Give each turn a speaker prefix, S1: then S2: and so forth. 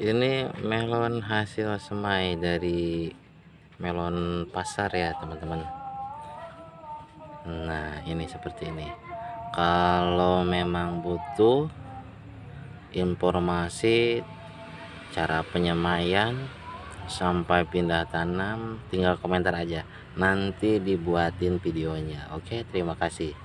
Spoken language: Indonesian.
S1: ini melon hasil semai dari melon pasar ya teman-teman nah ini seperti ini kalau memang butuh informasi cara penyemaian sampai pindah tanam tinggal komentar aja nanti dibuatin videonya oke terima kasih